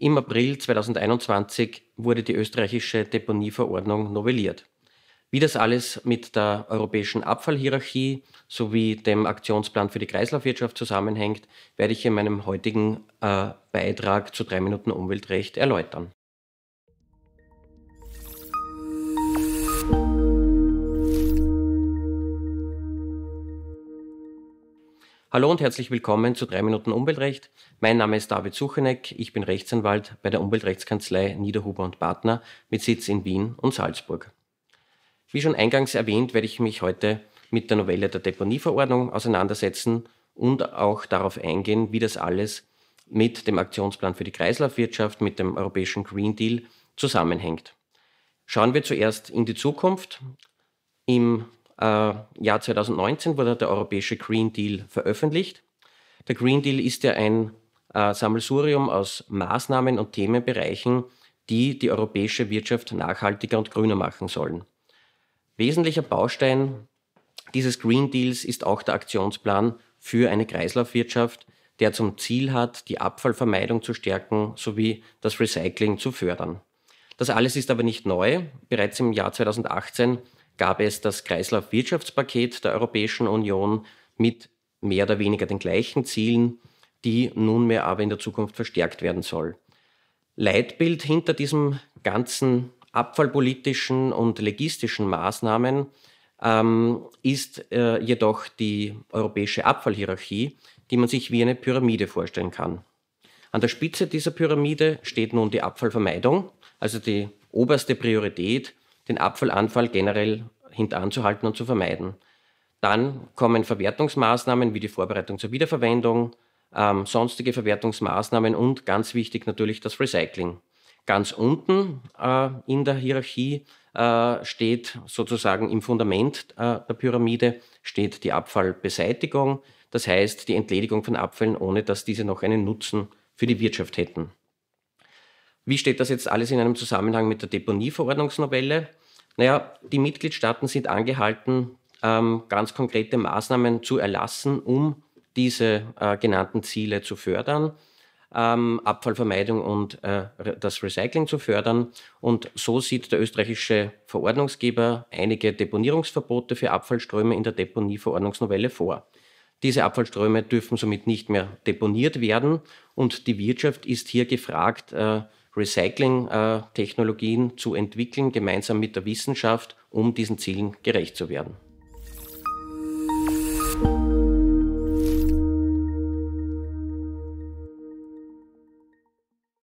Im April 2021 wurde die österreichische Deponieverordnung novelliert. Wie das alles mit der europäischen Abfallhierarchie sowie dem Aktionsplan für die Kreislaufwirtschaft zusammenhängt, werde ich in meinem heutigen äh, Beitrag zu drei Minuten Umweltrecht erläutern. Hallo und herzlich willkommen zu 3 Minuten Umweltrecht. Mein Name ist David Suchenek, ich bin Rechtsanwalt bei der Umweltrechtskanzlei Niederhuber und Partner mit Sitz in Wien und Salzburg. Wie schon eingangs erwähnt, werde ich mich heute mit der Novelle der Deponieverordnung auseinandersetzen und auch darauf eingehen, wie das alles mit dem Aktionsplan für die Kreislaufwirtschaft, mit dem europäischen Green Deal zusammenhängt. Schauen wir zuerst in die Zukunft. Im äh, Jahr 2019 wurde der Europäische Green Deal veröffentlicht. Der Green Deal ist ja ein äh, Sammelsurium aus Maßnahmen und Themenbereichen, die die europäische Wirtschaft nachhaltiger und grüner machen sollen. Wesentlicher Baustein dieses Green Deals ist auch der Aktionsplan für eine Kreislaufwirtschaft, der zum Ziel hat, die Abfallvermeidung zu stärken sowie das Recycling zu fördern. Das alles ist aber nicht neu. Bereits im Jahr 2018 gab es das Kreislaufwirtschaftspaket der Europäischen Union mit mehr oder weniger den gleichen Zielen, die nunmehr aber in der Zukunft verstärkt werden soll. Leitbild hinter diesem ganzen abfallpolitischen und logistischen Maßnahmen ähm, ist äh, jedoch die europäische Abfallhierarchie, die man sich wie eine Pyramide vorstellen kann. An der Spitze dieser Pyramide steht nun die Abfallvermeidung, also die oberste Priorität den Abfallanfall generell hintanzuhalten und zu vermeiden. Dann kommen Verwertungsmaßnahmen wie die Vorbereitung zur Wiederverwendung, ähm, sonstige Verwertungsmaßnahmen und ganz wichtig natürlich das Recycling. Ganz unten äh, in der Hierarchie äh, steht sozusagen im Fundament äh, der Pyramide steht die Abfallbeseitigung, das heißt die Entledigung von Abfällen, ohne dass diese noch einen Nutzen für die Wirtschaft hätten. Wie steht das jetzt alles in einem Zusammenhang mit der Deponieverordnungsnovelle? Naja, die Mitgliedstaaten sind angehalten, ähm, ganz konkrete Maßnahmen zu erlassen, um diese äh, genannten Ziele zu fördern, ähm, Abfallvermeidung und äh, das Recycling zu fördern. Und so sieht der österreichische Verordnungsgeber einige Deponierungsverbote für Abfallströme in der Deponieverordnungsnovelle vor. Diese Abfallströme dürfen somit nicht mehr deponiert werden und die Wirtschaft ist hier gefragt, äh, Recycling-Technologien äh, zu entwickeln, gemeinsam mit der Wissenschaft, um diesen Zielen gerecht zu werden.